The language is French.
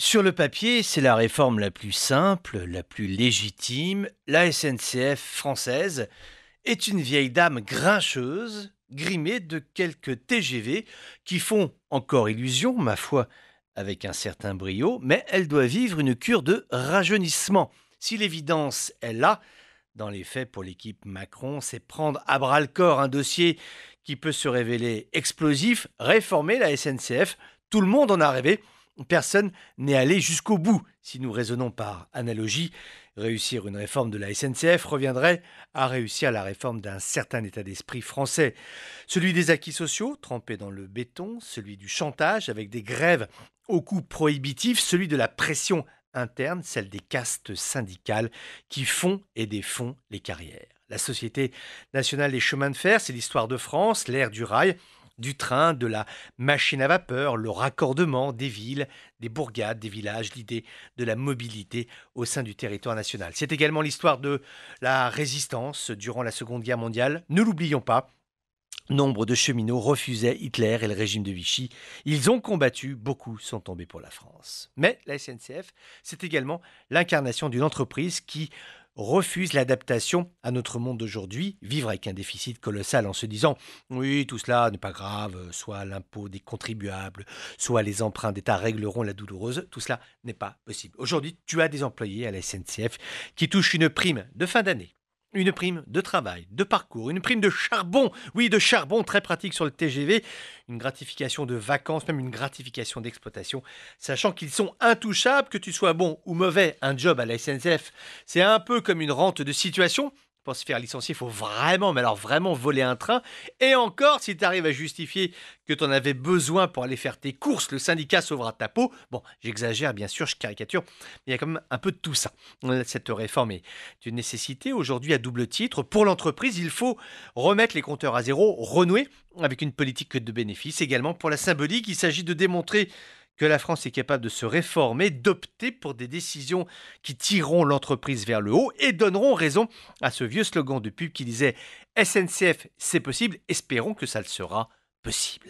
Sur le papier, c'est la réforme la plus simple, la plus légitime. La SNCF française est une vieille dame grincheuse, grimée de quelques TGV qui font encore illusion, ma foi, avec un certain brio, mais elle doit vivre une cure de rajeunissement. Si l'évidence est là, dans les faits, pour l'équipe Macron, c'est prendre à bras le corps un dossier qui peut se révéler explosif, réformer la SNCF. Tout le monde en a rêvé. Personne n'est allé jusqu'au bout, si nous raisonnons par analogie. Réussir une réforme de la SNCF reviendrait à réussir la réforme d'un certain état d'esprit français. Celui des acquis sociaux, trempés dans le béton, celui du chantage avec des grèves au coût prohibitif, celui de la pression interne, celle des castes syndicales qui font et défont les carrières. La Société nationale des chemins de fer, c'est l'histoire de France, l'ère du rail, du train, de la machine à vapeur, le raccordement des villes, des bourgades, des villages, l'idée de la mobilité au sein du territoire national. C'est également l'histoire de la résistance durant la Seconde Guerre mondiale. Ne l'oublions pas, Nombre de cheminots refusaient Hitler et le régime de Vichy. Ils ont combattu, beaucoup sont tombés pour la France. Mais la SNCF, c'est également l'incarnation d'une entreprise qui refuse l'adaptation à notre monde d'aujourd'hui, vivre avec un déficit colossal en se disant oui, tout cela n'est pas grave, euh, soit l'impôt des contribuables, soit les emprunts d'État régleront la douloureuse, tout cela n'est pas possible. Aujourd'hui, tu as des employés à la SNCF qui touchent une prime de fin d'année une prime de travail, de parcours, une prime de charbon, oui de charbon très pratique sur le TGV, une gratification de vacances, même une gratification d'exploitation, sachant qu'ils sont intouchables, que tu sois bon ou mauvais, un job à la SNCF, c'est un peu comme une rente de situation, se faire licencier, il faut vraiment, mais alors vraiment voler un train. Et encore, si tu arrives à justifier que tu en avais besoin pour aller faire tes courses, le syndicat sauvera ta peau. Bon, j'exagère, bien sûr, je caricature, mais il y a quand même un peu de tout ça. Cette réforme est une nécessité aujourd'hui à double titre. Pour l'entreprise, il faut remettre les compteurs à zéro, renouer avec une politique de bénéfices. Également pour la symbolique, il s'agit de démontrer que la France est capable de se réformer, d'opter pour des décisions qui tireront l'entreprise vers le haut et donneront raison à ce vieux slogan de pub qui disait SNCF, c'est possible, espérons que ça le sera possible.